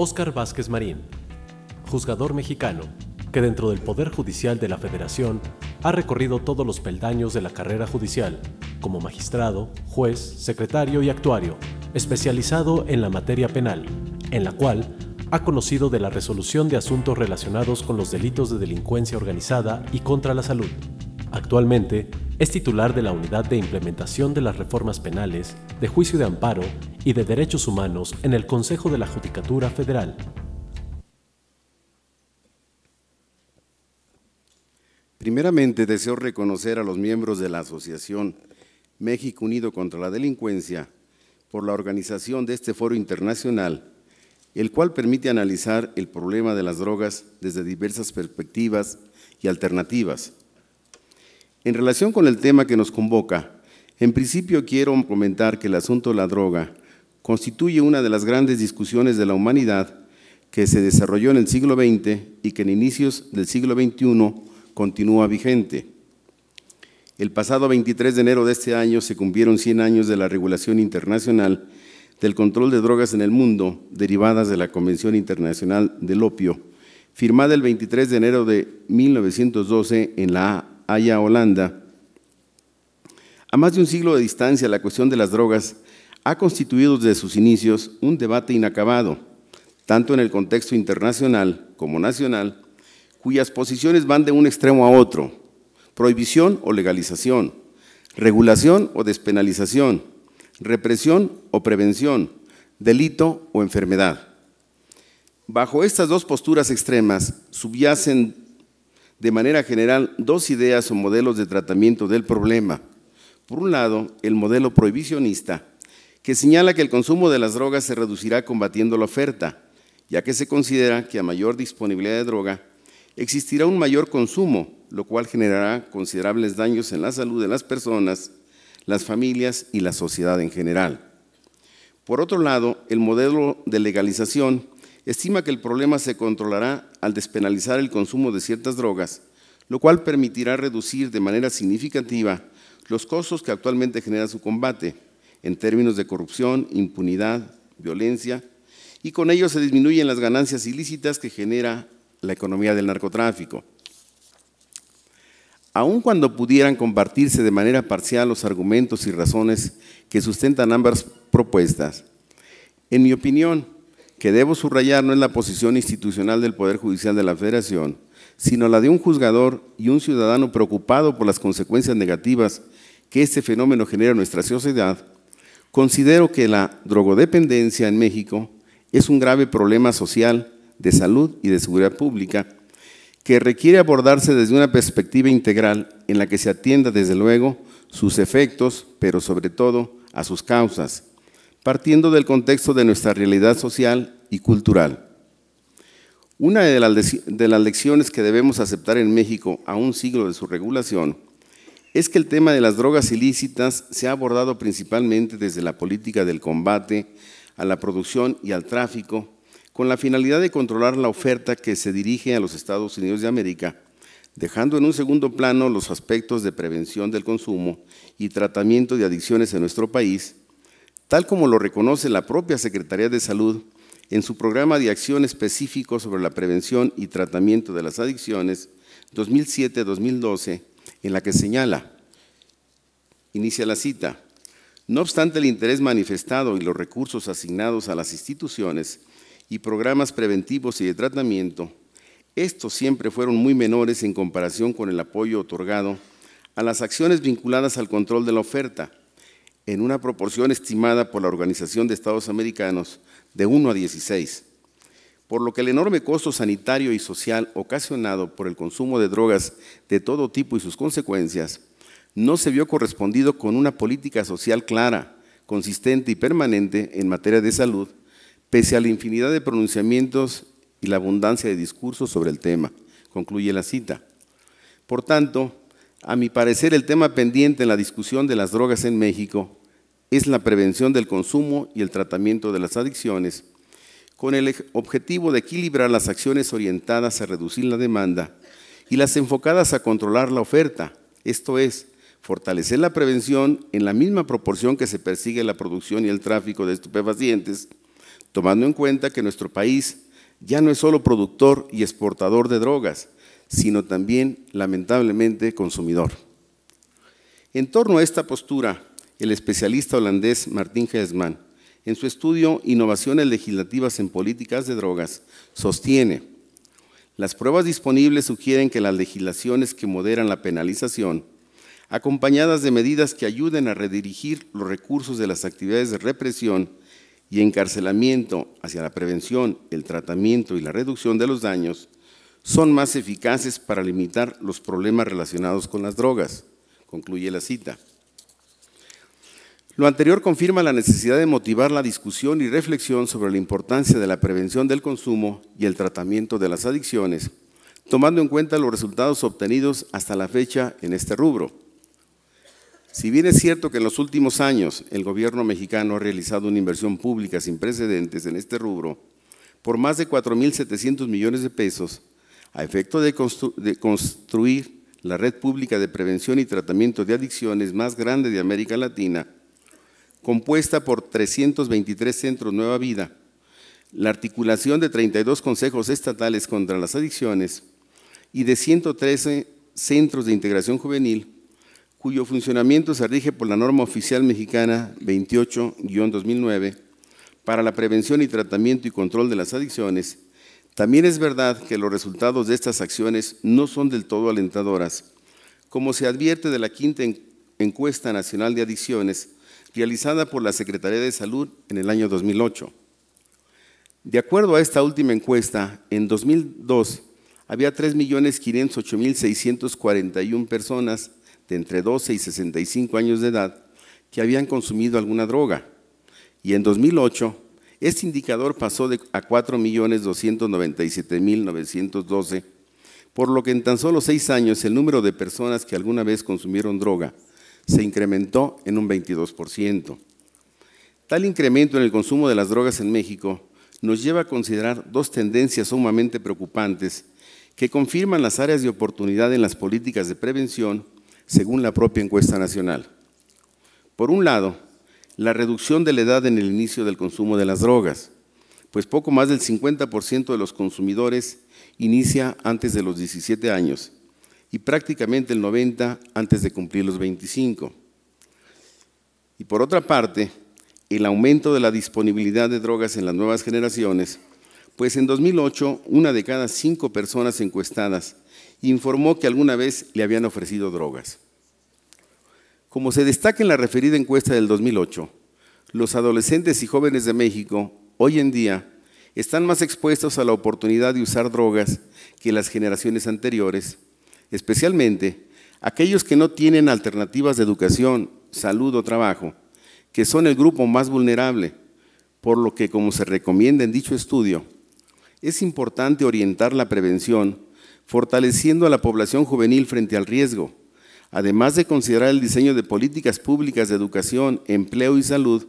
Óscar Vázquez Marín, juzgador mexicano, que dentro del Poder Judicial de la Federación ha recorrido todos los peldaños de la carrera judicial, como magistrado, juez, secretario y actuario, especializado en la materia penal, en la cual ha conocido de la resolución de asuntos relacionados con los delitos de delincuencia organizada y contra la salud. Actualmente, es titular de la Unidad de Implementación de las Reformas Penales, de Juicio de Amparo y de Derechos Humanos en el Consejo de la Judicatura Federal. Primeramente, deseo reconocer a los miembros de la Asociación México Unido contra la Delincuencia por la organización de este foro internacional, el cual permite analizar el problema de las drogas desde diversas perspectivas y alternativas, en relación con el tema que nos convoca, en principio quiero comentar que el asunto de la droga constituye una de las grandes discusiones de la humanidad que se desarrolló en el siglo XX y que en inicios del siglo XXI continúa vigente. El pasado 23 de enero de este año se cumplieron 100 años de la regulación internacional del control de drogas en el mundo, derivadas de la Convención Internacional del Opio, firmada el 23 de enero de 1912 en la Haya, Holanda. A más de un siglo de distancia, la cuestión de las drogas ha constituido desde sus inicios un debate inacabado, tanto en el contexto internacional como nacional, cuyas posiciones van de un extremo a otro, prohibición o legalización, regulación o despenalización, represión o prevención, delito o enfermedad. Bajo estas dos posturas extremas subyacen de manera general dos ideas o modelos de tratamiento del problema. Por un lado, el modelo prohibicionista, que señala que el consumo de las drogas se reducirá combatiendo la oferta, ya que se considera que a mayor disponibilidad de droga existirá un mayor consumo, lo cual generará considerables daños en la salud de las personas, las familias y la sociedad en general. Por otro lado, el modelo de legalización, estima que el problema se controlará al despenalizar el consumo de ciertas drogas, lo cual permitirá reducir de manera significativa los costos que actualmente genera su combate en términos de corrupción, impunidad, violencia, y con ello se disminuyen las ganancias ilícitas que genera la economía del narcotráfico. Aun cuando pudieran compartirse de manera parcial los argumentos y razones que sustentan ambas propuestas, en mi opinión, que debo subrayar no es la posición institucional del Poder Judicial de la Federación, sino la de un juzgador y un ciudadano preocupado por las consecuencias negativas que este fenómeno genera en nuestra sociedad, considero que la drogodependencia en México es un grave problema social, de salud y de seguridad pública que requiere abordarse desde una perspectiva integral en la que se atienda desde luego sus efectos, pero sobre todo a sus causas partiendo del contexto de nuestra realidad social y cultural. Una de las, lecciones que debemos aceptar en México a un siglo de su regulación es que el tema de las drogas ilícitas se ha abordado principalmente desde la política del combate a la producción y al tráfico, con la finalidad de controlar la oferta que se dirige a los Estados Unidos de América, dejando en un segundo plano los aspectos de prevención del consumo y tratamiento de adicciones en nuestro país, tal como lo reconoce la propia Secretaría de Salud en su programa de acción específico sobre la prevención y tratamiento de las adicciones 2007-2012, en la que señala, inicia la cita, no obstante el interés manifestado y los recursos asignados a las instituciones y programas preventivos y de tratamiento, estos siempre fueron muy menores en comparación con el apoyo otorgado a las acciones vinculadas al control de la oferta, en una proporción estimada por la Organización de Estados Americanos de 1 a 16, por lo que el enorme costo sanitario y social ocasionado por el consumo de drogas de todo tipo y sus consecuencias no se vio correspondido con una política social clara, consistente y permanente en materia de salud, pese a la infinidad de pronunciamientos y la abundancia de discursos sobre el tema. Concluye la cita. Por tanto, a mi parecer, el tema pendiente en la discusión de las drogas en México es la prevención del consumo y el tratamiento de las adicciones, con el objetivo de equilibrar las acciones orientadas a reducir la demanda y las enfocadas a controlar la oferta, esto es, fortalecer la prevención en la misma proporción que se persigue la producción y el tráfico de estupefacientes, tomando en cuenta que nuestro país ya no es solo productor y exportador de drogas, sino también, lamentablemente, consumidor. En torno a esta postura, el especialista holandés Martín Hesman, en su estudio Innovaciones legislativas en políticas de drogas, sostiene, las pruebas disponibles sugieren que las legislaciones que moderan la penalización, acompañadas de medidas que ayuden a redirigir los recursos de las actividades de represión y encarcelamiento hacia la prevención, el tratamiento y la reducción de los daños, son más eficaces para limitar los problemas relacionados con las drogas. Concluye la cita. Lo anterior confirma la necesidad de motivar la discusión y reflexión sobre la importancia de la prevención del consumo y el tratamiento de las adicciones, tomando en cuenta los resultados obtenidos hasta la fecha en este rubro. Si bien es cierto que en los últimos años el gobierno mexicano ha realizado una inversión pública sin precedentes en este rubro, por más de 4.700 millones de pesos, a efecto de, construir la red pública de prevención y tratamiento de adicciones más grande de América Latina, compuesta por 323 centros Nueva Vida, la articulación de 32 consejos estatales contra las adicciones y de 113 centros de integración juvenil, cuyo funcionamiento se rige por la norma oficial mexicana 28-2009 para la prevención y tratamiento y control de las adicciones también es verdad que los resultados de estas acciones no son del todo alentadoras. Como se advierte de la quinta encuesta nacional de adicciones, realizada por la Secretaría de Salud en el año 2008. De acuerdo a esta última encuesta, en 2002 había 3.508.641 personas de entre 12 y 65 años de edad que habían consumido alguna droga y en 2008 este indicador pasó de a 4.297.912, por lo que en tan solo seis años el número de personas que alguna vez consumieron droga se incrementó en un 22%. Tal incremento en el consumo de las drogas en México nos lleva a considerar dos tendencias sumamente preocupantes que confirman las áreas de oportunidad en las políticas de prevención según la propia encuesta nacional. Por un lado, la reducción de la edad en el inicio del consumo de las drogas, pues poco más del 50% de los consumidores inicia antes de los 17 años y prácticamente el 90% antes de cumplir los 25. Y por otra parte, el aumento de la disponibilidad de drogas en las nuevas generaciones, pues en 2008 una de cada cinco personas encuestadas informó que alguna vez le habían ofrecido drogas. Como se destaca en la referida encuesta del 2008, los adolescentes y jóvenes de México hoy en día están más expuestos a la oportunidad de usar drogas que las generaciones anteriores, especialmente aquellos que no tienen alternativas de educación, salud o trabajo, que son el grupo más vulnerable, por lo que, como se recomienda en dicho estudio, es importante orientar la prevención fortaleciendo a la población juvenil frente al riesgo además de considerar el diseño de políticas públicas de educación, empleo y salud,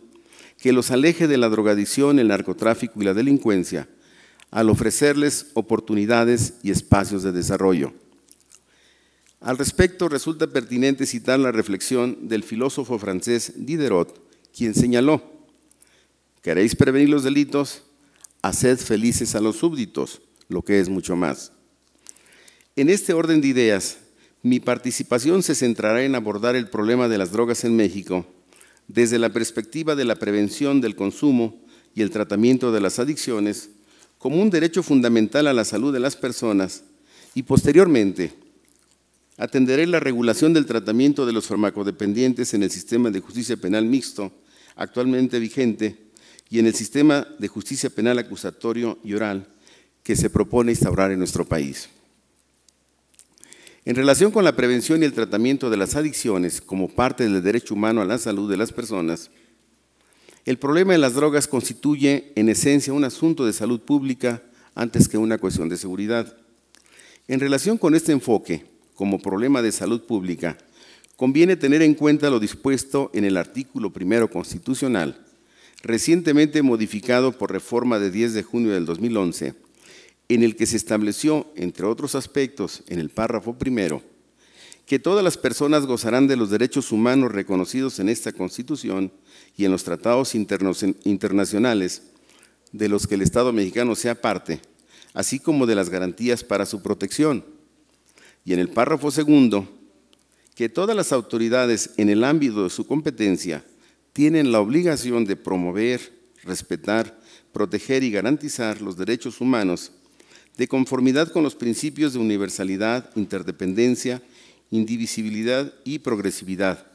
que los aleje de la drogadicción, el narcotráfico y la delincuencia, al ofrecerles oportunidades y espacios de desarrollo. Al respecto, resulta pertinente citar la reflexión del filósofo francés Diderot, quien señaló, ¿queréis prevenir los delitos? Haced felices a los súbditos, lo que es mucho más. En este orden de ideas, mi participación se centrará en abordar el problema de las drogas en México desde la perspectiva de la prevención del consumo y el tratamiento de las adicciones como un derecho fundamental a la salud de las personas y posteriormente atenderé la regulación del tratamiento de los farmacodependientes en el sistema de justicia penal mixto actualmente vigente y en el sistema de justicia penal acusatorio y oral que se propone instaurar en nuestro país. En relación con la prevención y el tratamiento de las adicciones como parte del derecho humano a la salud de las personas, el problema de las drogas constituye en esencia un asunto de salud pública antes que una cuestión de seguridad. En relación con este enfoque como problema de salud pública, conviene tener en cuenta lo dispuesto en el artículo primero constitucional, recientemente modificado por reforma de 10 de junio del 2011 en el que se estableció, entre otros aspectos, en el párrafo primero, que todas las personas gozarán de los derechos humanos reconocidos en esta Constitución y en los tratados internacionales de los que el Estado mexicano sea parte, así como de las garantías para su protección. Y en el párrafo segundo, que todas las autoridades en el ámbito de su competencia tienen la obligación de promover, respetar, proteger y garantizar los derechos humanos de conformidad con los principios de universalidad, interdependencia, indivisibilidad y progresividad.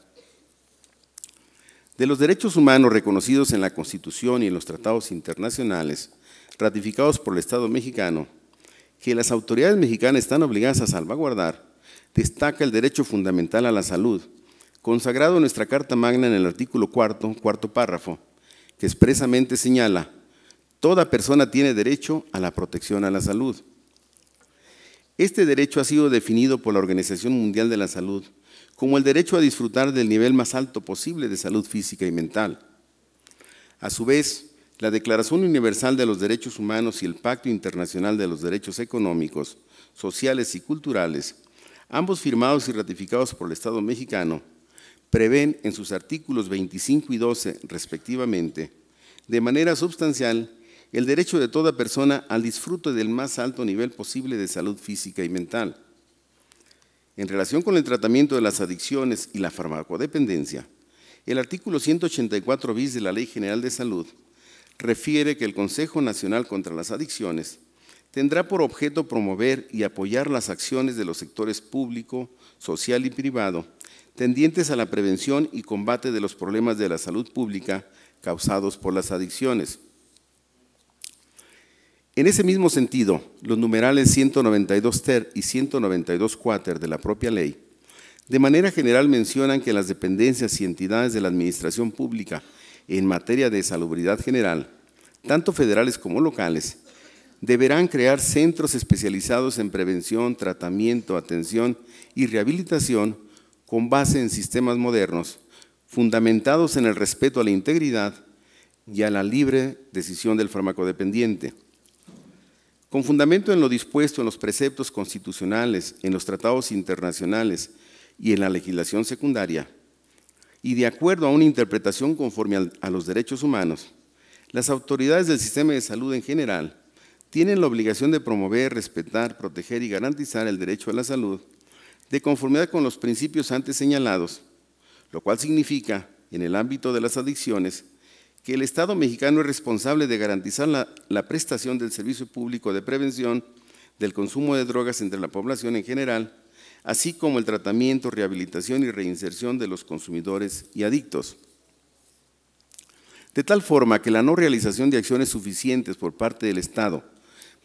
De los derechos humanos reconocidos en la Constitución y en los tratados internacionales ratificados por el Estado mexicano, que las autoridades mexicanas están obligadas a salvaguardar, destaca el derecho fundamental a la salud, consagrado en nuestra Carta Magna en el artículo cuarto, cuarto párrafo, que expresamente señala Toda persona tiene derecho a la protección a la salud. Este derecho ha sido definido por la Organización Mundial de la Salud como el derecho a disfrutar del nivel más alto posible de salud física y mental. A su vez, la Declaración Universal de los Derechos Humanos y el Pacto Internacional de los Derechos Económicos, Sociales y Culturales, ambos firmados y ratificados por el Estado mexicano, prevén en sus artículos 25 y 12, respectivamente, de manera sustancial el derecho de toda persona al disfrute del más alto nivel posible de salud física y mental. En relación con el tratamiento de las adicciones y la farmacodependencia, el artículo 184 bis de la Ley General de Salud refiere que el Consejo Nacional contra las Adicciones tendrá por objeto promover y apoyar las acciones de los sectores público, social y privado, tendientes a la prevención y combate de los problemas de la salud pública causados por las adicciones, en ese mismo sentido, los numerales 192 ter y 192 cuater de la propia ley, de manera general mencionan que las dependencias y entidades de la administración pública en materia de salubridad general, tanto federales como locales, deberán crear centros especializados en prevención, tratamiento, atención y rehabilitación con base en sistemas modernos, fundamentados en el respeto a la integridad y a la libre decisión del farmacodependiente con fundamento en lo dispuesto en los preceptos constitucionales, en los tratados internacionales y en la legislación secundaria, y de acuerdo a una interpretación conforme a los derechos humanos, las autoridades del sistema de salud en general tienen la obligación de promover, respetar, proteger y garantizar el derecho a la salud de conformidad con los principios antes señalados, lo cual significa, en el ámbito de las adicciones, que el Estado mexicano es responsable de garantizar la, prestación del servicio público de prevención del consumo de drogas entre la población en general, así como el tratamiento, rehabilitación y reinserción de los consumidores y adictos. De tal forma que la no realización de acciones suficientes por parte del Estado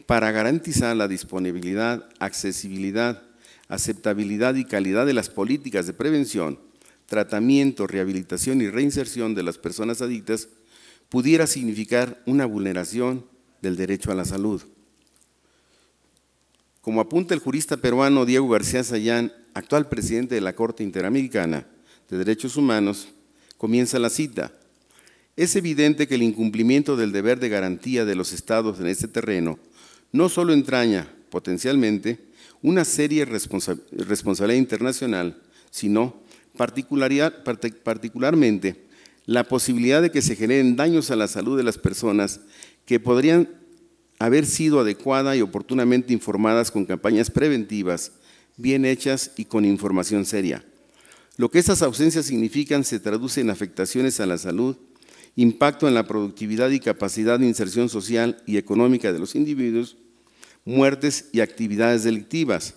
para garantizar la disponibilidad, accesibilidad, aceptabilidad y calidad de las políticas de prevención, tratamiento, rehabilitación y reinserción de las personas adictas pudiera significar una vulneración del derecho a la salud. Como apunta el jurista peruano Diego García Sayán, actual presidente de la Corte Interamericana de Derechos Humanos, comienza la cita. Es evidente que el incumplimiento del deber de garantía de los estados en este terreno no solo entraña, potencialmente, una serie de responsabilidad internacional, sino particularmente la posibilidad de que se generen daños a la salud de las personas que podrían haber sido adecuada y oportunamente informadas con campañas preventivas, bien hechas y con información seria. Lo que estas ausencias significan se traduce en afectaciones a la salud, impacto en la productividad y capacidad de inserción social y económica de los individuos, muertes y actividades delictivas,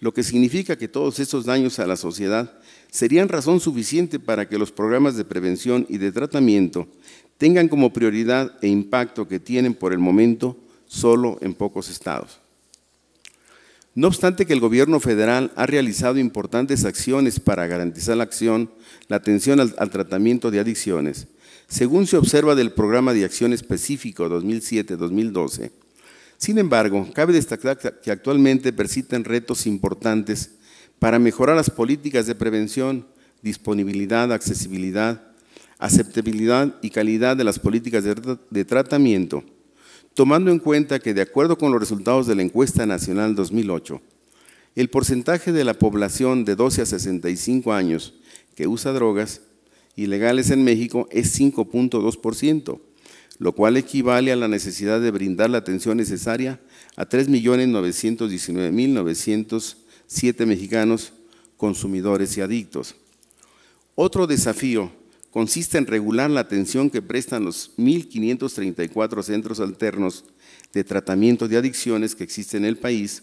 lo que significa que todos estos daños a la sociedad serían razón suficiente para que los programas de prevención y de tratamiento tengan como prioridad e impacto que tienen por el momento solo en pocos estados. No obstante que el gobierno federal ha realizado importantes acciones para garantizar la acción, la atención al, tratamiento de adicciones, según se observa del Programa de Acción Específico 2007-2012. Sin embargo, cabe destacar que actualmente persisten retos importantes para mejorar las políticas de prevención, disponibilidad, accesibilidad, aceptabilidad y calidad de las políticas de, tratamiento, tomando en cuenta que de acuerdo con los resultados de la encuesta nacional 2008, el porcentaje de la población de 12 a 65 años que usa drogas ilegales en México es 5.2%, lo cual equivale a la necesidad de brindar la atención necesaria a 3.919.900 siete mexicanos consumidores y adictos. Otro desafío consiste en regular la atención que prestan los 1.534 centros alternos de tratamiento de adicciones que existen en el país,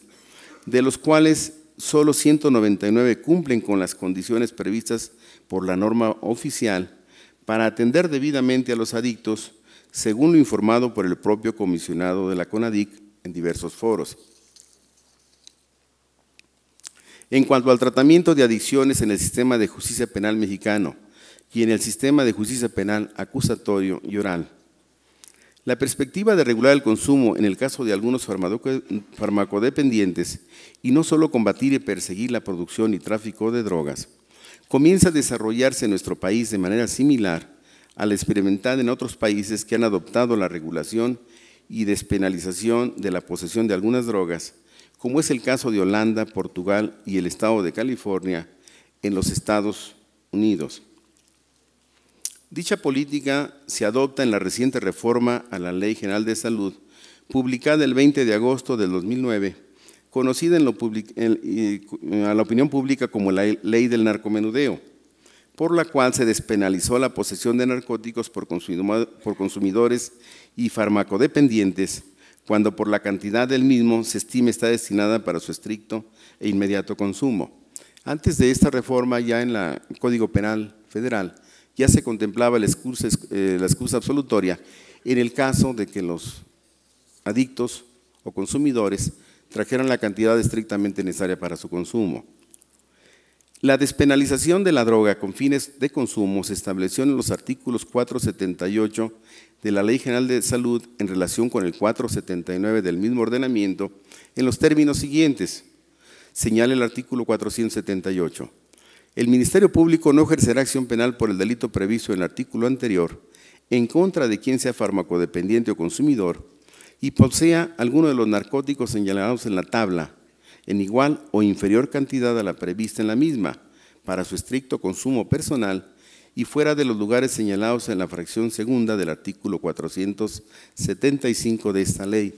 de los cuales solo 199 cumplen con las condiciones previstas por la norma oficial para atender debidamente a los adictos, según lo informado por el propio comisionado de la CONADIC en diversos foros. En cuanto al tratamiento de adicciones en el sistema de justicia penal mexicano y en el sistema de justicia penal acusatorio y oral, la perspectiva de regular el consumo en el caso de algunos farmacodependientes y no solo combatir y perseguir la producción y tráfico de drogas, comienza a desarrollarse en nuestro país de manera similar a la experimentada en otros países que han adoptado la regulación y despenalización de la posesión de algunas drogas como es el caso de Holanda, Portugal y el estado de California en los Estados Unidos. Dicha política se adopta en la reciente reforma a la Ley General de Salud, publicada el 20 de agosto del 2009, conocida eh, a la opinión pública como la Ley del Narcomenudeo, por la cual se despenalizó la posesión de narcóticos por, por consumidores y farmacodependientes cuando por la cantidad del mismo se estime está destinada para su estricto e inmediato consumo. Antes de esta reforma, ya en el Código Penal Federal, ya se contemplaba la excusa, eh, la excusa absolutoria en el caso de que los adictos o consumidores trajeran la cantidad estrictamente necesaria para su consumo. La despenalización de la droga con fines de consumo se estableció en los artículos 478 de la Ley General de Salud en relación con el 479 del mismo ordenamiento en los términos siguientes. Señala el artículo 478. El Ministerio Público no ejercerá acción penal por el delito previsto en el artículo anterior en contra de quien sea farmacodependiente o consumidor y posea alguno de los narcóticos señalados en la tabla, en igual o inferior cantidad a la prevista en la misma, para su estricto consumo personal y fuera de los lugares señalados en la fracción segunda del artículo 475 de esta ley.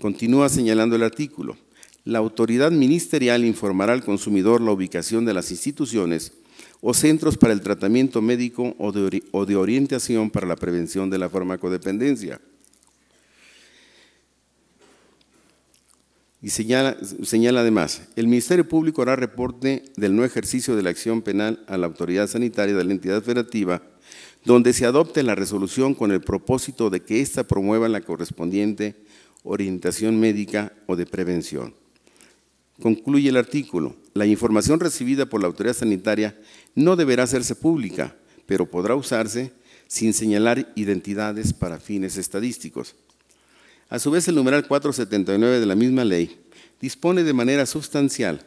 Continúa señalando el artículo. La autoridad ministerial informará al consumidor la ubicación de las instituciones o centros para el tratamiento médico o de, orientación para la prevención de la farmacodependencia Y señala, además, el Ministerio Público hará reporte del no ejercicio de la acción penal a la autoridad sanitaria de la entidad federativa, donde se adopte la resolución con el propósito de que ésta promueva la correspondiente orientación médica o de prevención. Concluye el artículo, la información recibida por la autoridad sanitaria no deberá hacerse pública, pero podrá usarse sin señalar identidades para fines estadísticos. A su vez, el numeral 479 de la misma ley dispone de manera sustancial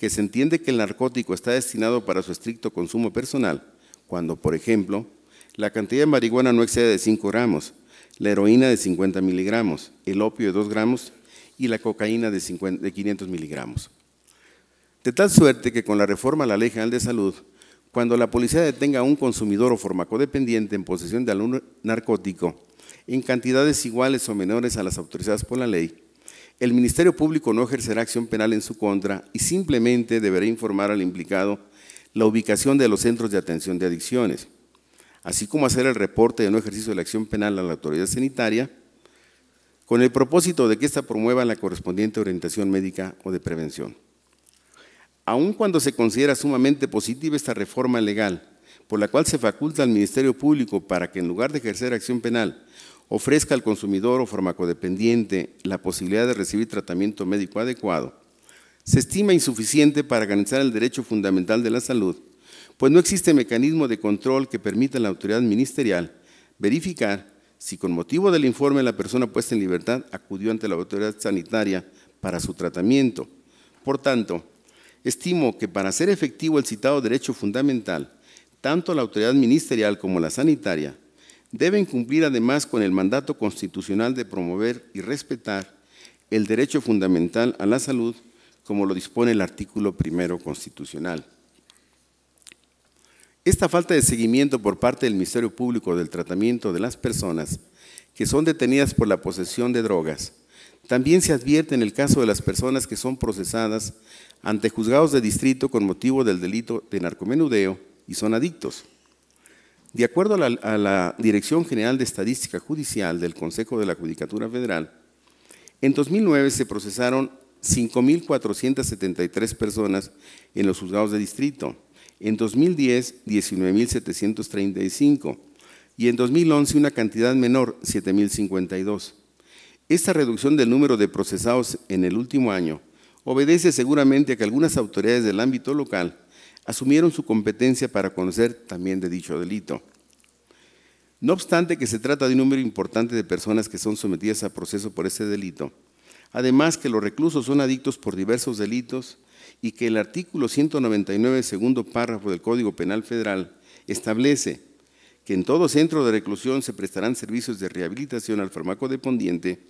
que se entiende que el narcótico está destinado para su estricto consumo personal, cuando, por ejemplo, la cantidad de marihuana no excede de 5 gramos, la heroína de 50 miligramos, el opio de 2 gramos y la cocaína de, 500 miligramos. De tal suerte que con la reforma a la Ley General de Salud, cuando la policía detenga a un consumidor o farmacodependiente en posesión de algún narcótico, en cantidades iguales o menores a las autorizadas por la ley, el Ministerio Público no ejercerá acción penal en su contra y simplemente deberá informar al implicado la ubicación de los centros de atención de adicciones, así como hacer el reporte de no ejercicio de la acción penal a la autoridad sanitaria, con el propósito de que ésta promueva la correspondiente orientación médica o de prevención. Aun cuando se considera sumamente positiva esta reforma legal, por la cual se faculta al Ministerio Público para que en lugar de ejercer acción penal ofrezca al consumidor o farmacodependiente la posibilidad de recibir tratamiento médico adecuado, se estima insuficiente para garantizar el derecho fundamental de la salud, pues no existe mecanismo de control que permita a la autoridad ministerial verificar si con motivo del informe la persona puesta en libertad acudió ante la autoridad sanitaria para su tratamiento. Por tanto, estimo que para ser efectivo el citado derecho fundamental, tanto la autoridad ministerial como la sanitaria deben cumplir además con el mandato constitucional de promover y respetar el derecho fundamental a la salud como lo dispone el artículo primero constitucional. Esta falta de seguimiento por parte del Ministerio Público del tratamiento de las personas que son detenidas por la posesión de drogas también se advierte en el caso de las personas que son procesadas ante juzgados de distrito con motivo del delito de narcomenudeo y son adictos. De acuerdo a la, Dirección General de Estadística Judicial del Consejo de la Judicatura Federal, en 2009 se procesaron 5.473 personas en los juzgados de distrito, en 2010 19.735 y en 2011 una cantidad menor, 7.052. Esta reducción del número de procesados en el último año obedece seguramente a que algunas autoridades del ámbito local asumieron su competencia para conocer también de dicho delito. No obstante que se trata de un número importante de personas que son sometidas a proceso por ese delito, además que los reclusos son adictos por diversos delitos y que el artículo 199, segundo párrafo del Código Penal Federal, establece que en todo centro de reclusión se prestarán servicios de rehabilitación al farmacodependiente,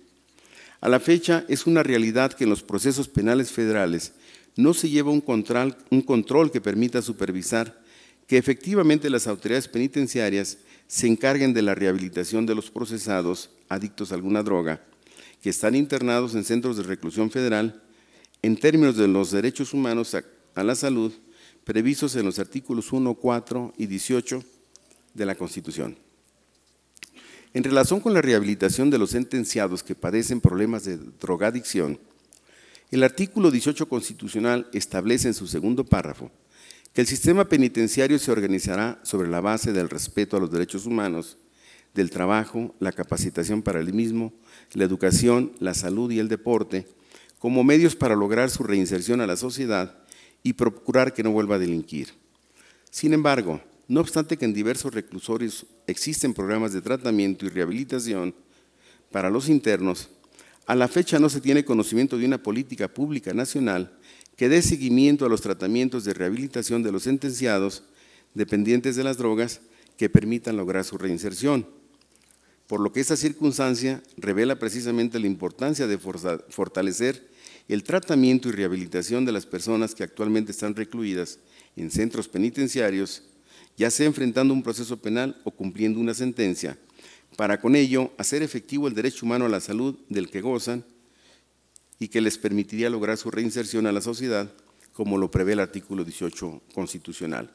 a la fecha es una realidad que en los procesos penales federales no se lleva un control, que permita supervisar que efectivamente las autoridades penitenciarias se encarguen de la rehabilitación de los procesados adictos a alguna droga que están internados en centros de reclusión federal en términos de los derechos humanos a, la salud previstos en los artículos 1, 4 y 18 de la Constitución. En relación con la rehabilitación de los sentenciados que padecen problemas de drogadicción, el artículo 18 constitucional establece en su segundo párrafo que el sistema penitenciario se organizará sobre la base del respeto a los derechos humanos, del trabajo, la capacitación para el mismo, la educación, la salud y el deporte, como medios para lograr su reinserción a la sociedad y procurar que no vuelva a delinquir. Sin embargo, no obstante que en diversos reclusorios existen programas de tratamiento y rehabilitación para los internos, a la fecha no se tiene conocimiento de una política pública nacional que dé seguimiento a los tratamientos de rehabilitación de los sentenciados dependientes de las drogas que permitan lograr su reinserción. Por lo que esta circunstancia revela precisamente la importancia de fortalecer el tratamiento y rehabilitación de las personas que actualmente están recluidas en centros penitenciarios, ya sea enfrentando un proceso penal o cumpliendo una sentencia para con ello hacer efectivo el derecho humano a la salud del que gozan y que les permitiría lograr su reinserción a la sociedad, como lo prevé el artículo 18 constitucional.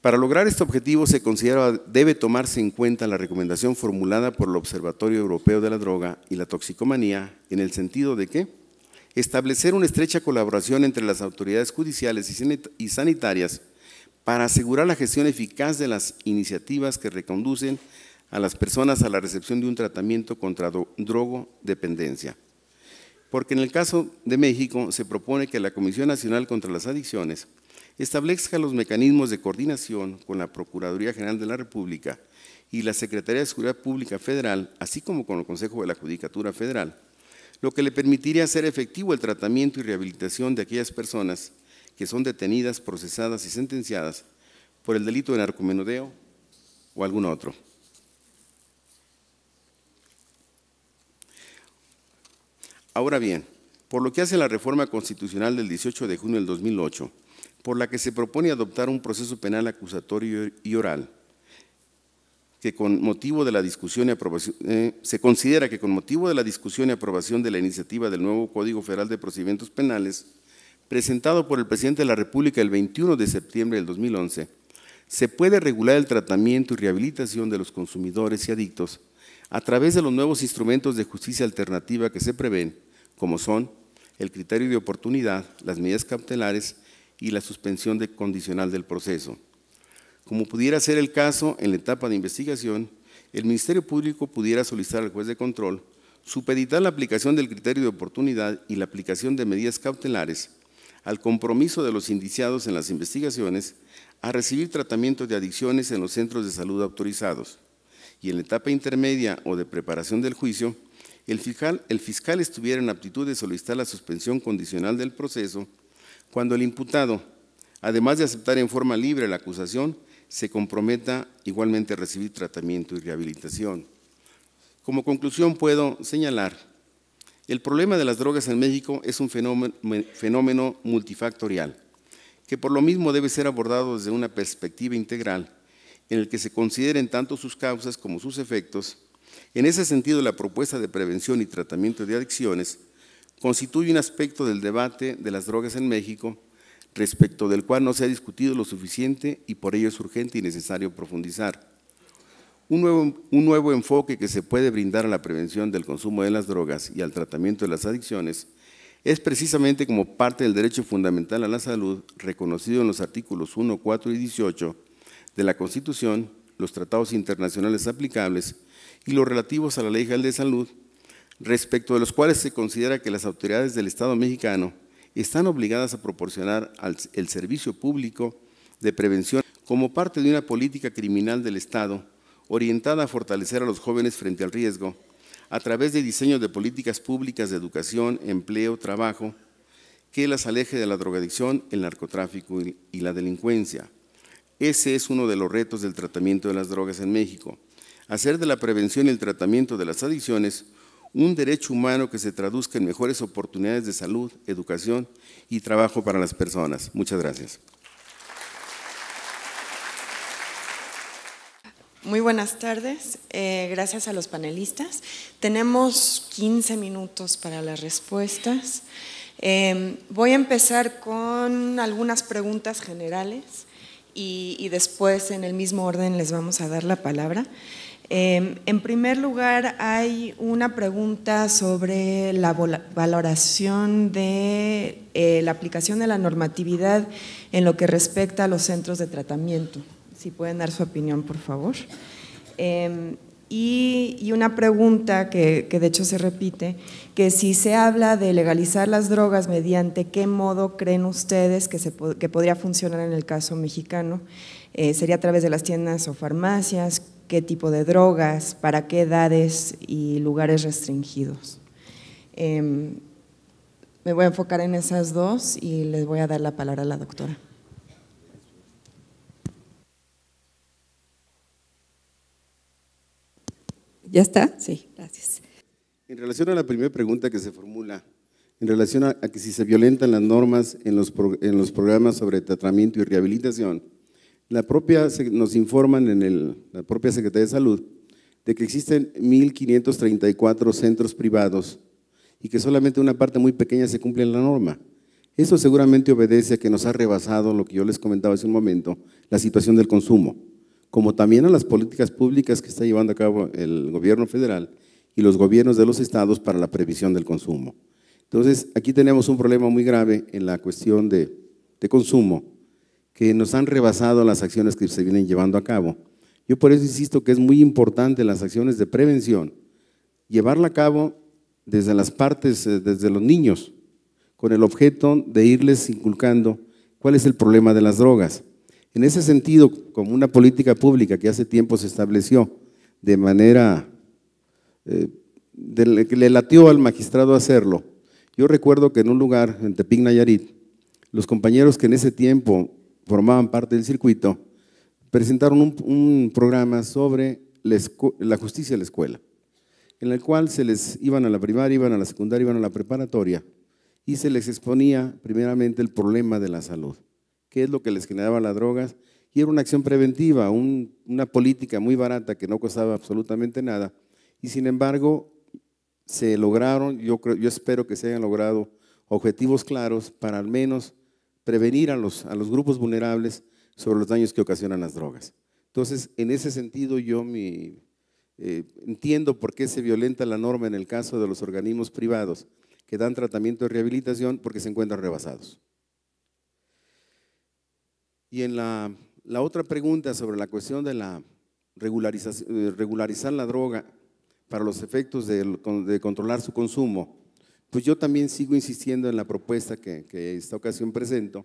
Para lograr este objetivo se considera debe tomarse en cuenta la recomendación formulada por el Observatorio Europeo de la Droga y la Toxicomanía en el sentido de que establecer una estrecha colaboración entre las autoridades judiciales y sanitarias para asegurar la gestión eficaz de las iniciativas que reconducen a las personas a la recepción de un tratamiento contra drogodependencia. Porque en el caso de México se propone que la Comisión Nacional contra las Adicciones establezca los mecanismos de coordinación con la Procuraduría General de la República y la Secretaría de Seguridad Pública Federal, así como con el Consejo de la Judicatura Federal, lo que le permitiría hacer efectivo el tratamiento y rehabilitación de aquellas personas que son detenidas, procesadas y sentenciadas por el delito de narcomenudeo o algún otro. Ahora bien, por lo que hace la reforma constitucional del 18 de junio del 2008, por la que se propone adoptar un proceso penal acusatorio y oral, que con motivo de la discusión y aprobación, eh, se considera que con motivo de la discusión y aprobación de la iniciativa del nuevo Código Federal de Procedimientos Penales, presentado por el presidente de la República el 21 de septiembre del 2011, se puede regular el tratamiento y rehabilitación de los consumidores y adictos a través de los nuevos instrumentos de justicia alternativa que se prevén, como son el criterio de oportunidad, las medidas cautelares y la suspensión condicional del proceso. Como pudiera ser el caso en la etapa de investigación, el Ministerio Público pudiera solicitar al juez de control supeditar la aplicación del criterio de oportunidad y la aplicación de medidas cautelares al compromiso de los indiciados en las investigaciones a recibir tratamiento de adicciones en los centros de salud autorizados y en la etapa intermedia o de preparación del juicio, el fiscal, estuviera en aptitud de solicitar la suspensión condicional del proceso cuando el imputado, además de aceptar en forma libre la acusación, se comprometa igualmente a recibir tratamiento y rehabilitación. Como conclusión puedo señalar, el problema de las drogas en México es un fenómeno, fenómeno multifactorial, que por lo mismo debe ser abordado desde una perspectiva integral en el que se consideren tanto sus causas como sus efectos. En ese sentido, la propuesta de prevención y tratamiento de adicciones constituye un aspecto del debate de las drogas en México respecto del cual no se ha discutido lo suficiente y por ello es urgente y necesario profundizar. Un nuevo, un nuevo, enfoque que se puede brindar a la prevención del consumo de las drogas y al tratamiento de las adicciones es precisamente como parte del derecho fundamental a la salud reconocido en los artículos 1, 4 y 18 de la Constitución, los tratados internacionales aplicables y los relativos a la Ley General de Salud, respecto de los cuales se considera que las autoridades del Estado mexicano están obligadas a proporcionar el servicio público de prevención como parte de una política criminal del Estado orientada a fortalecer a los jóvenes frente al riesgo a través de diseño de políticas públicas de educación, empleo, trabajo, que las aleje de la drogadicción, el narcotráfico y la delincuencia. Ese es uno de los retos del tratamiento de las drogas en México, hacer de la prevención y el tratamiento de las adicciones un derecho humano que se traduzca en mejores oportunidades de salud, educación y trabajo para las personas. Muchas gracias. Muy buenas tardes, eh, gracias a los panelistas. Tenemos 15 minutos para las respuestas. Eh, voy a empezar con algunas preguntas generales y, después en el mismo orden les vamos a dar la palabra. Em, en primer lugar, hay una pregunta sobre la valoración de eh, la aplicación de la normatividad en lo que respecta a los centros de tratamiento. Si pueden dar su opinión, por favor. Em, y, una pregunta que, de hecho se repite, que si se habla de legalizar las drogas, ¿mediante qué modo creen ustedes que, se, podría funcionar en el caso mexicano? Eh, ¿Sería a través de las tiendas o farmacias? ¿Qué tipo de drogas? ¿Para qué edades y lugares restringidos? Em, me voy a enfocar en esas dos y les voy a dar la palabra a la doctora. ¿Ya está? Sí, gracias. En relación a la primera pregunta que se formula, en relación a, que si se violentan las normas en los, programas sobre tratamiento y rehabilitación, la propia, nos informan en la propia Secretaría de Salud de que existen 1.534 centros privados y que solamente una parte muy pequeña se cumple en la norma. Eso seguramente obedece a que nos ha rebasado lo que yo les comentaba hace un momento, la situación del consumo como también a las políticas públicas que está llevando a cabo el gobierno federal y los gobiernos de los estados para la previsión del consumo. Entonces, aquí tenemos un problema muy grave en la cuestión de, de consumo, que nos han rebasado las acciones que se vienen llevando a cabo. Yo por eso insisto que es muy importante las acciones de prevención, llevarla a cabo desde las partes, eh, desde los niños, con el objeto de irles inculcando cuál es el problema de las drogas. En ese sentido, como una política pública que hace tiempo se estableció de manera eh, que le latió al magistrado hacerlo, yo recuerdo que en un lugar, en Tepic Nayarit, los compañeros que en ese tiempo formaban parte del circuito presentaron un, programa sobre la, justicia de la escuela, en el cual se les iban a la primaria, iban a la secundaria, iban a la preparatoria y se les exponía primeramente el problema de la salud qué es lo que les generaba las drogas. Y era una acción preventiva, una política muy barata que no costaba absolutamente nada. Y sin embargo, se lograron, yo, espero que se hayan logrado objetivos claros para al menos prevenir a los, grupos vulnerables sobre los daños que ocasionan las drogas. Entonces, en ese sentido, yo eh, entiendo por qué se violenta la norma en el caso de los organismos privados que dan tratamiento de rehabilitación porque se encuentran rebasados. Y en la, otra pregunta sobre la cuestión de eh, regularizar la droga para los efectos de, controlar su consumo, pues yo también sigo insistiendo en la propuesta que, que esta ocasión presento,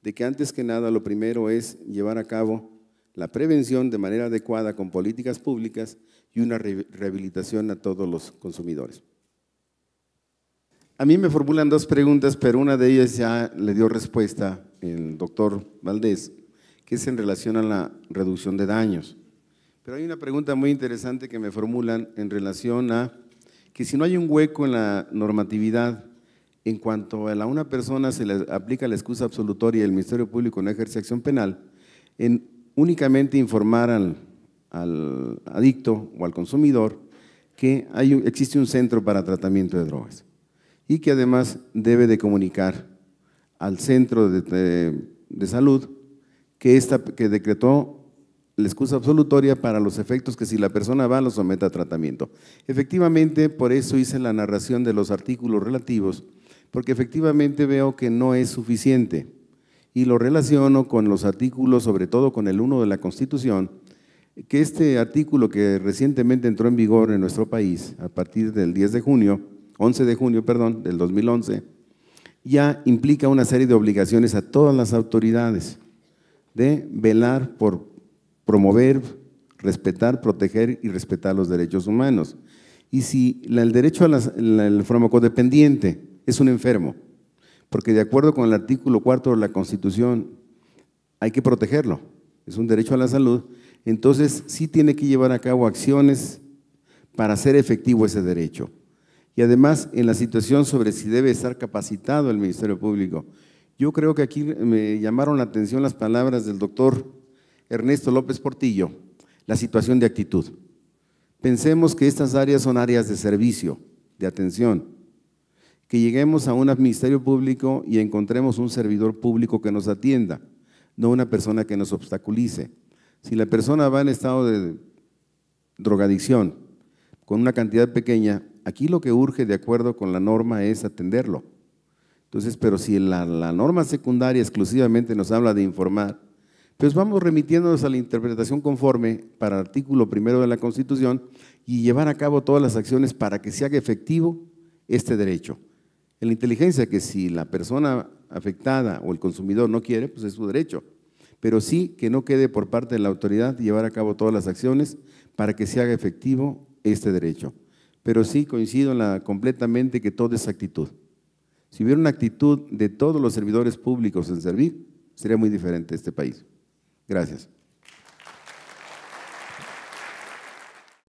de que antes que nada lo primero es llevar a cabo la prevención de manera adecuada con políticas públicas y una rehabilitación a todos los consumidores. A mí me formulan dos preguntas, pero una de ellas ya le dio respuesta el doctor Valdés, que es en relación a la reducción de daños. Pero hay una pregunta muy interesante que me formulan en relación a que si no hay un hueco en la normatividad en cuanto a la una persona se le aplica la excusa absolutoria y el Ministerio Público no ejerce acción penal, en únicamente informar al, adicto o al consumidor que hay, existe un centro para tratamiento de drogas y que además debe de comunicar al centro de, salud que, esta, que decretó la excusa absolutoria para los efectos que si la persona va lo someta a tratamiento. Efectivamente, por eso hice la narración de los artículos relativos, porque efectivamente veo que no es suficiente y lo relaciono con los artículos, sobre todo con el 1 de la Constitución, que este artículo que recientemente entró en vigor en nuestro país a partir del 10 de junio, 11 de junio, perdón, del 2011, ya implica una serie de obligaciones a todas las autoridades de velar por promover, respetar, proteger y respetar los derechos humanos. Y si el derecho al farmacodependiente es un enfermo, porque de acuerdo con el artículo 4 de la Constitución hay que protegerlo, es un derecho a la salud, entonces sí tiene que llevar a cabo acciones para hacer efectivo ese derecho y además en la situación sobre si debe estar capacitado el Ministerio Público. Yo creo que aquí me llamaron la atención las palabras del doctor Ernesto López Portillo, la situación de actitud. Pensemos que estas áreas son áreas de servicio, de atención, que lleguemos a un ministerio público y encontremos un servidor público que nos atienda, no una persona que nos obstaculice. Si la persona va en estado de drogadicción con una cantidad pequeña, Aquí lo que urge de acuerdo con la norma es atenderlo. Entonces, pero si la, norma secundaria exclusivamente nos habla de informar, pues vamos remitiéndonos a la interpretación conforme para el artículo primero de la Constitución y llevar a cabo todas las acciones para que se haga efectivo este derecho. En la inteligencia, que si la persona afectada o el consumidor no quiere, pues es su derecho, pero sí que no quede por parte de la autoridad llevar a cabo todas las acciones para que se haga efectivo este derecho pero sí coincido en la, completamente que toda esa actitud. Si hubiera una actitud de todos los servidores públicos en servir, sería muy diferente este país. Gracias.